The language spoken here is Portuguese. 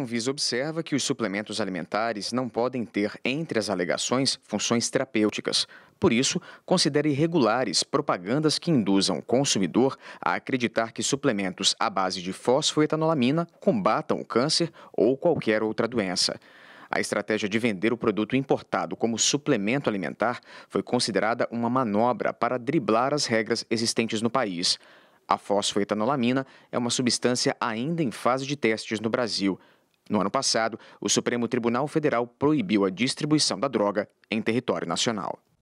Anvisa observa que os suplementos alimentares não podem ter, entre as alegações, funções terapêuticas. Por isso, considera irregulares propagandas que induzam o consumidor a acreditar que suplementos à base de fosfoetanolamina combatam o câncer ou qualquer outra doença. A estratégia de vender o produto importado como suplemento alimentar foi considerada uma manobra para driblar as regras existentes no país. A fosfoetanolamina é uma substância ainda em fase de testes no Brasil. No ano passado, o Supremo Tribunal Federal proibiu a distribuição da droga em território nacional.